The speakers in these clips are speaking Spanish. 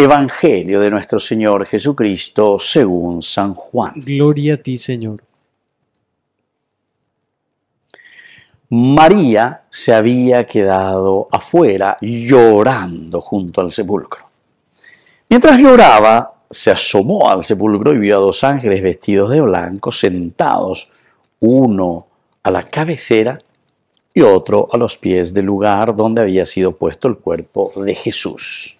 Evangelio de nuestro Señor Jesucristo según San Juan. Gloria a ti, Señor. María se había quedado afuera llorando junto al sepulcro. Mientras lloraba, se asomó al sepulcro y vio a dos ángeles vestidos de blanco sentados, uno a la cabecera y otro a los pies del lugar donde había sido puesto el cuerpo de Jesús.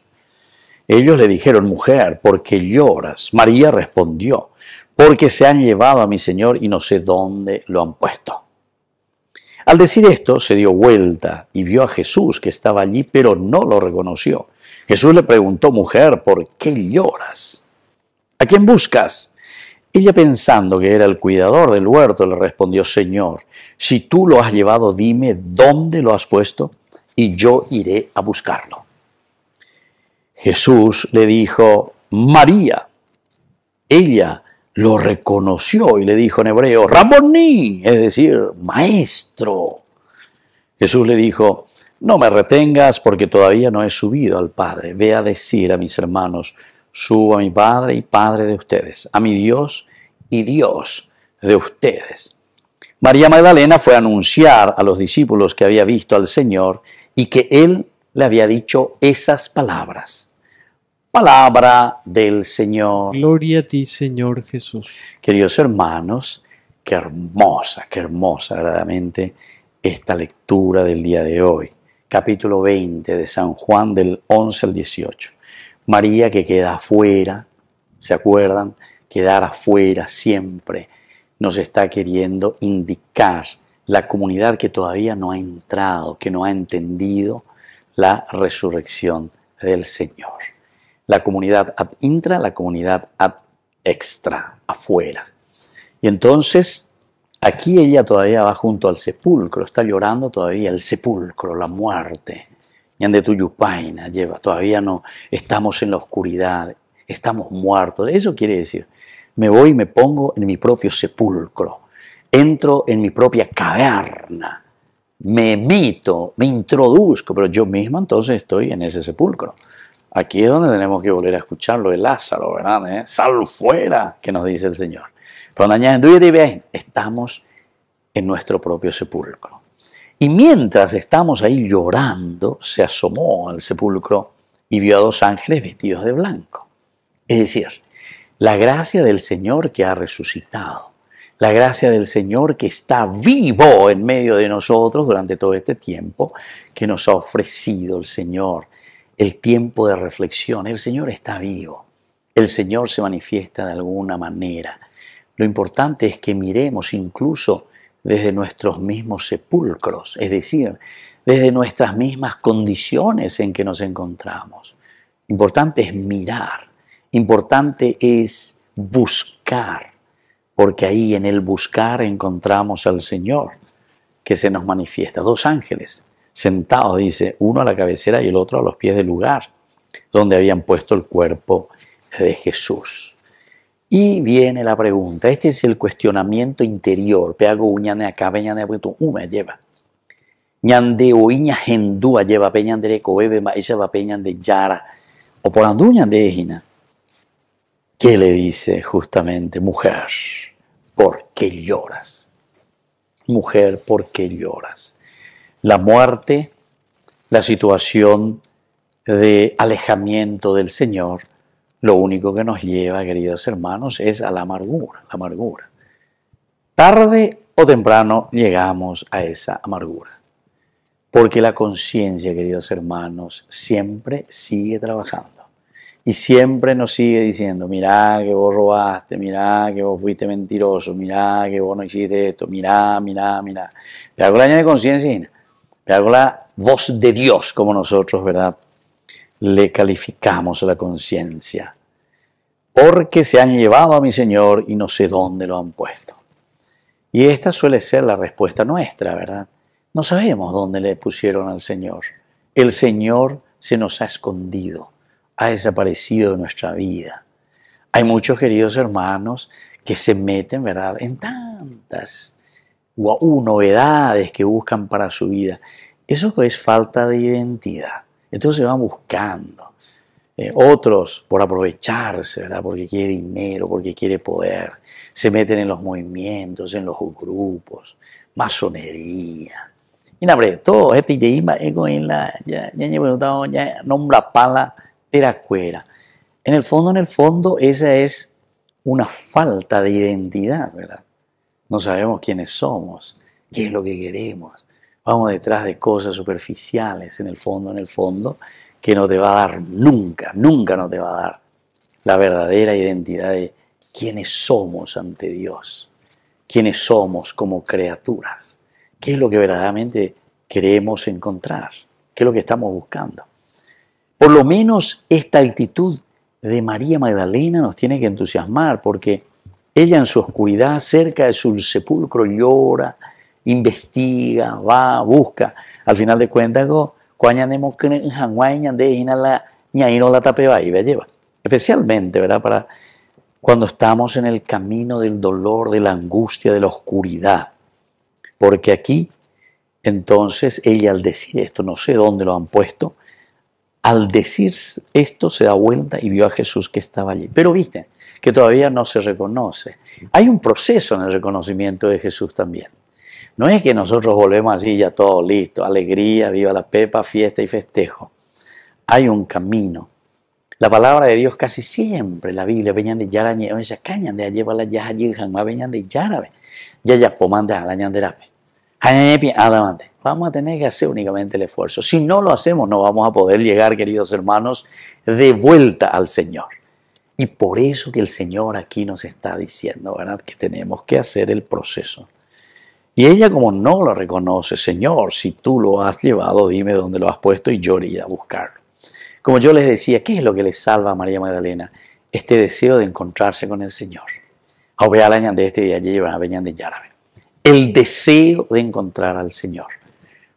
Ellos le dijeron, mujer, ¿por qué lloras? María respondió, porque se han llevado a mi Señor y no sé dónde lo han puesto. Al decir esto, se dio vuelta y vio a Jesús que estaba allí, pero no lo reconoció. Jesús le preguntó, mujer, ¿por qué lloras? ¿A quién buscas? Ella pensando que era el cuidador del huerto, le respondió, Señor, si tú lo has llevado, dime dónde lo has puesto y yo iré a buscarlo. Jesús le dijo, María. Ella lo reconoció y le dijo en hebreo, Raboní, es decir, maestro. Jesús le dijo, no me retengas porque todavía no he subido al Padre. Ve a decir a mis hermanos, subo a mi Padre y Padre de ustedes, a mi Dios y Dios de ustedes. María Magdalena fue a anunciar a los discípulos que había visto al Señor y que Él le había dicho esas palabras. Palabra del Señor. Gloria a ti, Señor Jesús. Queridos hermanos, qué hermosa, qué hermosa verdaderamente esta lectura del día de hoy. Capítulo 20 de San Juan del 11 al 18. María que queda afuera, ¿se acuerdan? Quedar afuera siempre nos está queriendo indicar la comunidad que todavía no ha entrado, que no ha entendido la resurrección del Señor la comunidad ad intra, la comunidad ad extra, afuera. Y entonces, aquí ella todavía va junto al sepulcro, está llorando todavía el sepulcro, la muerte. de Tuyupaina lleva, todavía no, estamos en la oscuridad, estamos muertos. Eso quiere decir, me voy y me pongo en mi propio sepulcro, entro en mi propia caverna, me mito, me introduzco, pero yo mismo entonces estoy en ese sepulcro. Aquí es donde tenemos que volver a escucharlo de Lázaro, ¿verdad? ¿Eh? Sal fuera, que nos dice el Señor. Pero estamos en nuestro propio sepulcro. Y mientras estamos ahí llorando, se asomó al sepulcro y vio a dos ángeles vestidos de blanco. Es decir, la gracia del Señor que ha resucitado, la gracia del Señor que está vivo en medio de nosotros durante todo este tiempo, que nos ha ofrecido el Señor el tiempo de reflexión. El Señor está vivo. El Señor se manifiesta de alguna manera. Lo importante es que miremos incluso desde nuestros mismos sepulcros, es decir, desde nuestras mismas condiciones en que nos encontramos. Importante es mirar, importante es buscar, porque ahí en el buscar encontramos al Señor que se nos manifiesta. Dos ángeles sentados, dice, uno a la cabecera y el otro a los pies del lugar donde habían puesto el cuerpo de Jesús. Y viene la pregunta, este es el cuestionamiento interior, peago uñane acá, peñane de Ume lleva. Ñande lleva peñan de va peñan de yara, o por de ¿Qué le dice justamente, mujer, por qué lloras? Mujer, ¿por qué lloras? la muerte, la situación de alejamiento del Señor, lo único que nos lleva, queridos hermanos, es a la amargura, amargura. Tarde o temprano llegamos a esa amargura, porque la conciencia, queridos hermanos, siempre sigue trabajando y siempre nos sigue diciendo, mirá que vos robaste, mirá que vos fuiste mentiroso, mirá que vos no hiciste esto, mirá, mirá, mirá. La año de conciencia y hago la voz de Dios, como nosotros, ¿verdad? Le calificamos la conciencia. Porque se han llevado a mi Señor y no sé dónde lo han puesto. Y esta suele ser la respuesta nuestra, ¿verdad? No sabemos dónde le pusieron al Señor. El Señor se nos ha escondido, ha desaparecido de nuestra vida. Hay muchos queridos hermanos que se meten, ¿verdad?, en tantas o novedades que buscan para su vida. Eso es falta de identidad. Entonces van buscando. Eh, otros por aprovecharse, ¿verdad? Porque quiere dinero, porque quiere poder. Se meten en los movimientos, en los grupos, masonería. Y verdad, todo este y ego en la ya ya preguntado ya nombra pala teracuera. En el fondo, en el fondo, esa es una falta de identidad, ¿verdad? No sabemos quiénes somos, qué es lo que queremos. Vamos detrás de cosas superficiales, en el fondo, en el fondo, que no te va a dar nunca, nunca nos va a dar la verdadera identidad de quiénes somos ante Dios, quiénes somos como criaturas, qué es lo que verdaderamente queremos encontrar, qué es lo que estamos buscando. Por lo menos esta actitud de María Magdalena nos tiene que entusiasmar porque ella en su oscuridad, cerca de su sepulcro, llora, investiga, va, busca. Al final de cuentas, la la y lleva. Especialmente, ¿verdad? Para cuando estamos en el camino del dolor, de la angustia, de la oscuridad. Porque aquí, entonces, ella al decir esto, no sé dónde lo han puesto, al decir esto se da vuelta y vio a Jesús que estaba allí. Pero viste que todavía no se reconoce. Hay un proceso en el reconocimiento de Jesús también. No es que nosotros volvemos así ya todo listo, alegría, viva la pepa, fiesta y festejo. Hay un camino. La palabra de Dios casi siempre, la Biblia, peñan de yarañe, cañan de allí, la allí, jamás de yarabe, ya ya poman de de adelante. Vamos a tener que hacer únicamente el esfuerzo. Si no lo hacemos, no vamos a poder llegar, queridos hermanos, de vuelta al Señor. Y por eso que el Señor aquí nos está diciendo, ¿verdad? Que tenemos que hacer el proceso. Y ella como no lo reconoce, Señor, si tú lo has llevado, dime dónde lo has puesto y yo iré a buscarlo. Como yo les decía, ¿qué es lo que le salva a María Magdalena? Este deseo de encontrarse con el Señor. Este de este día peñan de Yarabe el deseo de encontrar al Señor,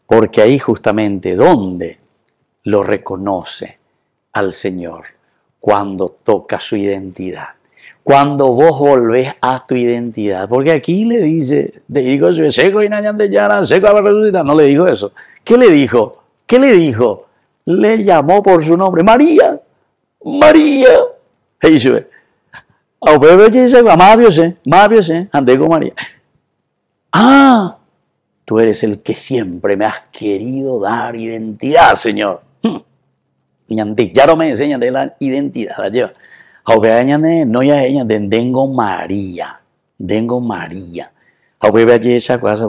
porque ahí justamente donde lo reconoce al Señor, cuando toca su identidad, cuando vos volvés a tu identidad, porque aquí le dice, digo, seco y de seco no le dijo eso, ¿qué le dijo? ¿Qué le dijo? Le llamó por su nombre, María, María, ah, dice, A María, María, María, María, Ah, tú eres el que siempre me has querido dar identidad, Señor. Hmm. Ya no me enseñan de la identidad. No ya ella, tengo María. Tengo María.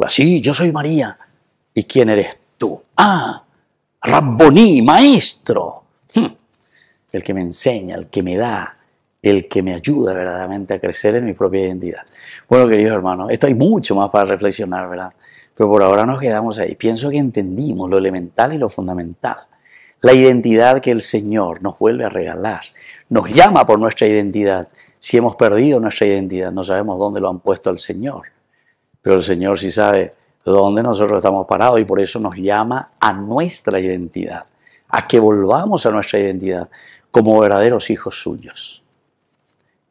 Sí, yo soy María. ¿Y quién eres tú? Ah, ¡Rabboni, maestro. Hmm. El que me enseña, el que me da, el que me ayuda verdaderamente a crecer en mi propia identidad. Bueno, queridos hermanos, esto hay mucho más para reflexionar, ¿verdad? Pero por ahora nos quedamos ahí. Pienso que entendimos lo elemental y lo fundamental. La identidad que el Señor nos vuelve a regalar. Nos llama por nuestra identidad. Si hemos perdido nuestra identidad, no sabemos dónde lo han puesto al Señor. Pero el Señor sí sabe dónde nosotros estamos parados y por eso nos llama a nuestra identidad, a que volvamos a nuestra identidad como verdaderos hijos suyos.